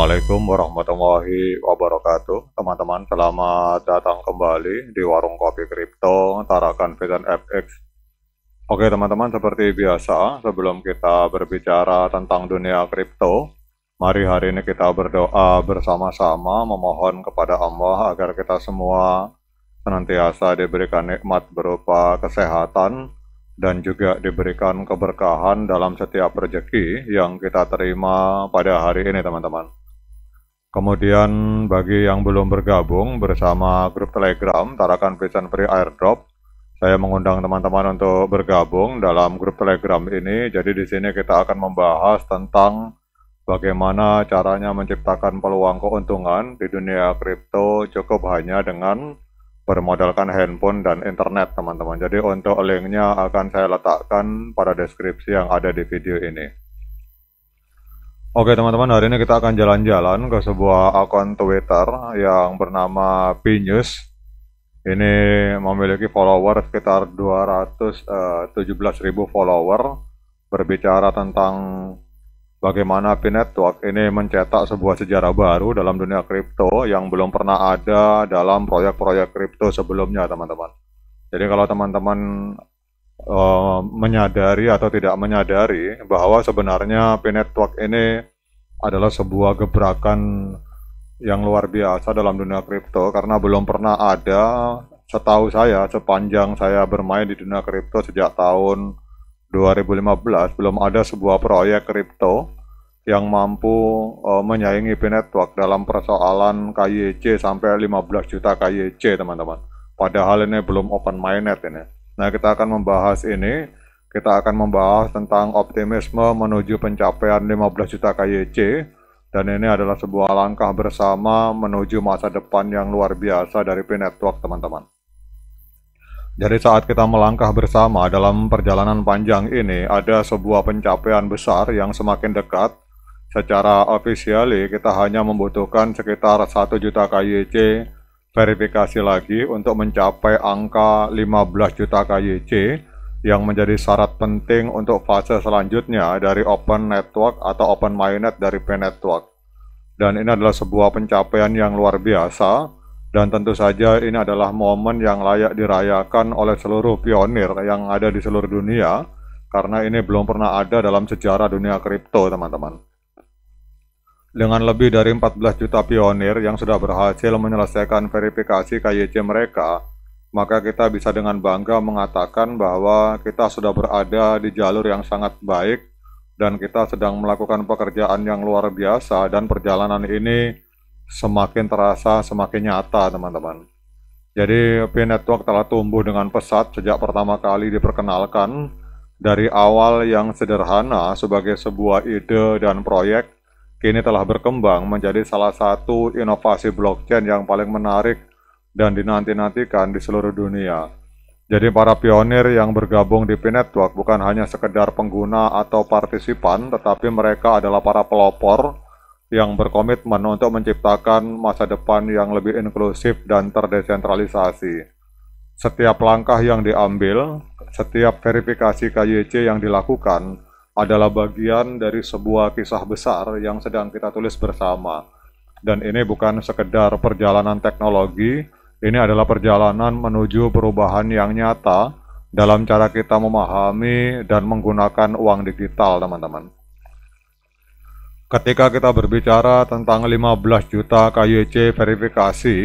Assalamualaikum warahmatullahi wabarakatuh Teman-teman selamat datang kembali di Warung Kopi Kripto Tarakan Vision FX Oke teman-teman seperti biasa sebelum kita berbicara tentang dunia kripto Mari hari ini kita berdoa bersama-sama memohon kepada Allah agar kita semua senantiasa diberikan nikmat berupa kesehatan dan juga diberikan keberkahan dalam setiap rezeki yang kita terima pada hari ini, teman-teman. Kemudian bagi yang belum bergabung bersama grup Telegram Tarakan Pesan Free Airdrop, saya mengundang teman-teman untuk bergabung dalam grup Telegram ini. Jadi di sini kita akan membahas tentang bagaimana caranya menciptakan peluang keuntungan di dunia kripto cukup hanya dengan bermodalkan handphone dan internet teman-teman. Jadi untuk linknya akan saya letakkan pada deskripsi yang ada di video ini. Oke teman-teman, hari ini kita akan jalan-jalan ke sebuah akun Twitter yang bernama Pinus. Ini memiliki follower sekitar 217.000 eh, follower. Berbicara tentang bagaimana Pinetwork ini mencetak sebuah sejarah baru dalam dunia kripto yang belum pernah ada dalam proyek-proyek kripto sebelumnya teman-teman. Jadi kalau teman-teman uh, menyadari atau tidak menyadari bahwa sebenarnya P Network ini adalah sebuah gebrakan yang luar biasa dalam dunia kripto karena belum pernah ada setahu saya sepanjang saya bermain di dunia kripto sejak tahun 2015 belum ada sebuah proyek kripto yang mampu uh, menyaingi P Network dalam persoalan KYC sampai 15 juta KYC teman-teman. Padahal ini belum open mainnet ini. Nah, kita akan membahas ini. Kita akan membahas tentang optimisme menuju pencapaian 15 juta KYC. Dan ini adalah sebuah langkah bersama menuju masa depan yang luar biasa dari P-Network, teman-teman. Jadi saat kita melangkah bersama dalam perjalanan panjang ini, ada sebuah pencapaian besar yang semakin dekat. Secara ofisial, kita hanya membutuhkan sekitar 1 juta KYC verifikasi lagi untuk mencapai angka 15 juta KYC yang menjadi syarat penting untuk fase selanjutnya dari open network atau open mainnet dari P network. Dan ini adalah sebuah pencapaian yang luar biasa dan tentu saja ini adalah momen yang layak dirayakan oleh seluruh pionir yang ada di seluruh dunia karena ini belum pernah ada dalam sejarah dunia kripto teman-teman. Dengan lebih dari 14 juta pionir yang sudah berhasil menyelesaikan verifikasi KYC mereka, maka kita bisa dengan bangga mengatakan bahwa kita sudah berada di jalur yang sangat baik dan kita sedang melakukan pekerjaan yang luar biasa dan perjalanan ini semakin terasa semakin nyata teman-teman. Jadi P Network telah tumbuh dengan pesat sejak pertama kali diperkenalkan dari awal yang sederhana sebagai sebuah ide dan proyek kini telah berkembang menjadi salah satu inovasi blockchain yang paling menarik dan dinanti-nantikan di seluruh dunia. Jadi para pionir yang bergabung di P-Network bukan hanya sekedar pengguna atau partisipan, tetapi mereka adalah para pelopor yang berkomitmen untuk menciptakan masa depan yang lebih inklusif dan terdesentralisasi. Setiap langkah yang diambil, setiap verifikasi KYC yang dilakukan, adalah bagian dari sebuah kisah besar yang sedang kita tulis bersama. Dan ini bukan sekedar perjalanan teknologi, ini adalah perjalanan menuju perubahan yang nyata dalam cara kita memahami dan menggunakan uang digital, teman-teman. Ketika kita berbicara tentang 15 juta KYC verifikasi,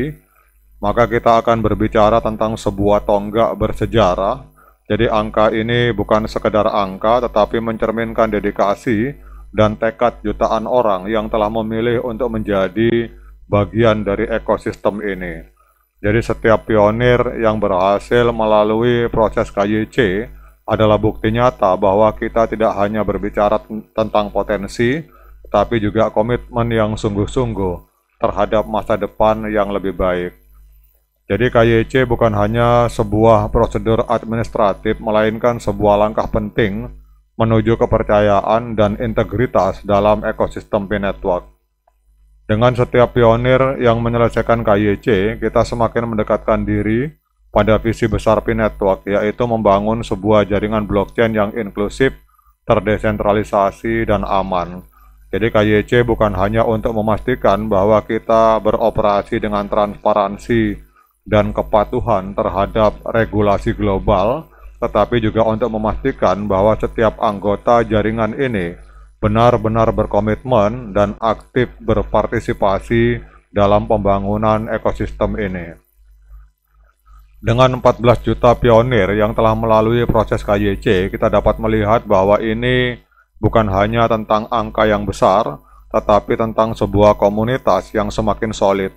maka kita akan berbicara tentang sebuah tonggak bersejarah jadi angka ini bukan sekedar angka tetapi mencerminkan dedikasi dan tekad jutaan orang yang telah memilih untuk menjadi bagian dari ekosistem ini. Jadi setiap pionir yang berhasil melalui proses KYC adalah bukti nyata bahwa kita tidak hanya berbicara tentang potensi, tapi juga komitmen yang sungguh-sungguh terhadap masa depan yang lebih baik. Jadi KYC bukan hanya sebuah prosedur administratif, melainkan sebuah langkah penting menuju kepercayaan dan integritas dalam ekosistem P-Network. Dengan setiap pionir yang menyelesaikan KYC, kita semakin mendekatkan diri pada visi besar P-Network, yaitu membangun sebuah jaringan blockchain yang inklusif, terdesentralisasi, dan aman. Jadi KYC bukan hanya untuk memastikan bahwa kita beroperasi dengan transparansi, dan kepatuhan terhadap regulasi global, tetapi juga untuk memastikan bahwa setiap anggota jaringan ini benar-benar berkomitmen dan aktif berpartisipasi dalam pembangunan ekosistem ini. Dengan 14 juta pionir yang telah melalui proses KYC, kita dapat melihat bahwa ini bukan hanya tentang angka yang besar, tetapi tentang sebuah komunitas yang semakin solid.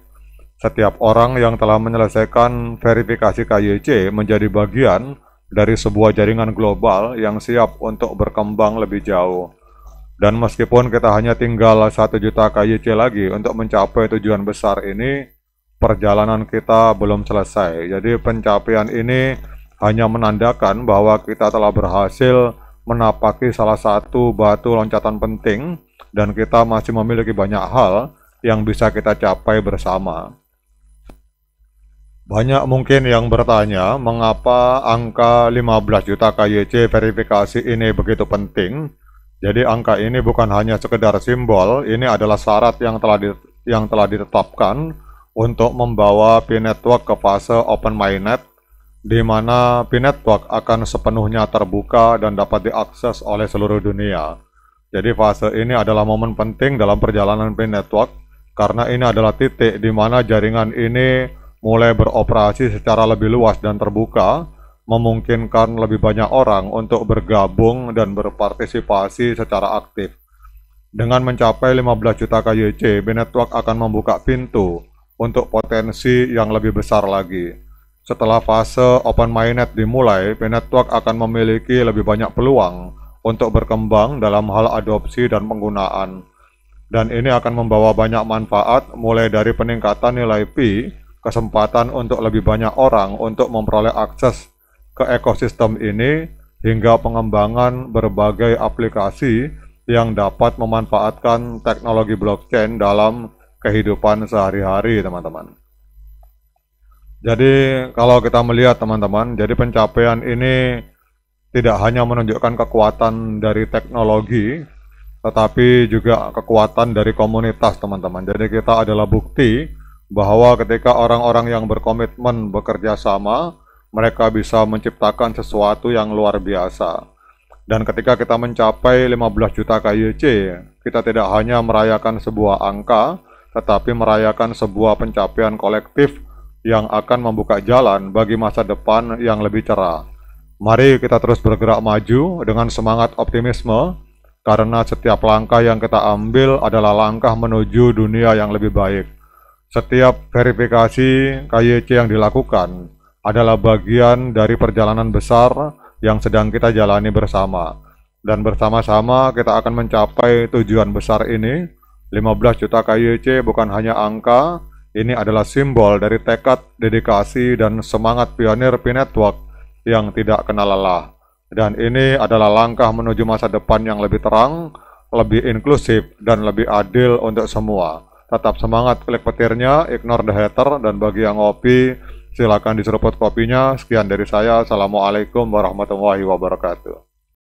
Setiap orang yang telah menyelesaikan verifikasi KYC menjadi bagian dari sebuah jaringan global yang siap untuk berkembang lebih jauh. Dan meskipun kita hanya tinggal 1 juta KYC lagi untuk mencapai tujuan besar ini, perjalanan kita belum selesai. Jadi pencapaian ini hanya menandakan bahwa kita telah berhasil menapaki salah satu batu loncatan penting dan kita masih memiliki banyak hal yang bisa kita capai bersama. Banyak mungkin yang bertanya mengapa angka 15 juta KYC verifikasi ini begitu penting. Jadi angka ini bukan hanya sekedar simbol, ini adalah syarat yang telah di, yang telah ditetapkan untuk membawa P-Network ke fase Open mainnet di mana P-Network akan sepenuhnya terbuka dan dapat diakses oleh seluruh dunia. Jadi fase ini adalah momen penting dalam perjalanan P-Network karena ini adalah titik di mana jaringan ini mulai beroperasi secara lebih luas dan terbuka, memungkinkan lebih banyak orang untuk bergabung dan berpartisipasi secara aktif. Dengan mencapai 15 juta KYC, Benetwork akan membuka pintu untuk potensi yang lebih besar lagi. Setelah fase Open Mainnet dimulai, Benetwork akan memiliki lebih banyak peluang untuk berkembang dalam hal adopsi dan penggunaan. Dan ini akan membawa banyak manfaat mulai dari peningkatan nilai fee kesempatan untuk lebih banyak orang untuk memperoleh akses ke ekosistem ini hingga pengembangan berbagai aplikasi yang dapat memanfaatkan teknologi blockchain dalam kehidupan sehari-hari, teman-teman. Jadi, kalau kita melihat, teman-teman, jadi pencapaian ini tidak hanya menunjukkan kekuatan dari teknologi, tetapi juga kekuatan dari komunitas, teman-teman. Jadi, kita adalah bukti bahwa ketika orang-orang yang berkomitmen bekerja sama, mereka bisa menciptakan sesuatu yang luar biasa. Dan ketika kita mencapai 15 juta KYC, kita tidak hanya merayakan sebuah angka, tetapi merayakan sebuah pencapaian kolektif yang akan membuka jalan bagi masa depan yang lebih cerah. Mari kita terus bergerak maju dengan semangat optimisme, karena setiap langkah yang kita ambil adalah langkah menuju dunia yang lebih baik. Setiap verifikasi KYC yang dilakukan adalah bagian dari perjalanan besar yang sedang kita jalani bersama. Dan bersama-sama kita akan mencapai tujuan besar ini. 15 juta KYC bukan hanya angka, ini adalah simbol dari tekad, dedikasi, dan semangat pionir P-Network yang tidak kenal lelah. Dan ini adalah langkah menuju masa depan yang lebih terang, lebih inklusif, dan lebih adil untuk semua tetap semangat klik petirnya, ignore the hater, dan bagi yang ngopi, silakan diseruput kopinya. Sekian dari saya. Assalamualaikum warahmatullahi wabarakatuh.